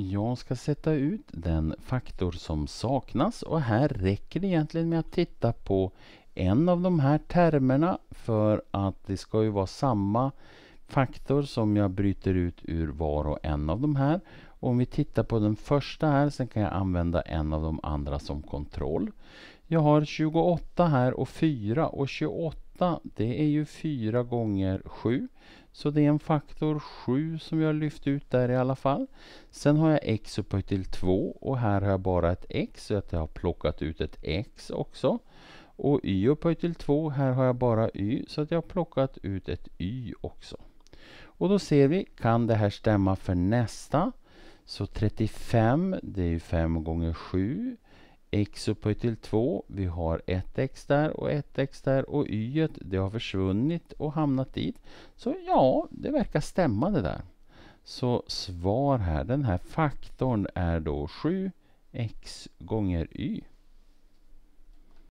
Jag ska sätta ut den faktor som saknas och här räcker det egentligen med att titta på en av de här termerna för att det ska ju vara samma faktor som jag bryter ut ur var och en av de här. Och om vi tittar på den första här, sen kan jag använda en av de andra som kontroll. Jag har 28 här och 4 och 28 8 det är ju 4 gånger 7. Så det är en faktor 7 som jag lyft ut där i alla fall. Sen har jag x upphöjt till 2 och här har jag bara ett x så att jag har plockat ut ett x också. Och y upphöjt till 2, här har jag bara y så att jag har plockat ut ett y också. Och då ser vi, kan det här stämma för nästa? Så 35, det är ju 5 gånger 7 x upphöjt till 2. Vi har 1x där och 1x där och y det har försvunnit och hamnat dit. Så ja, det verkar stämma det där. Så svar här, den här faktorn är då 7x gånger y.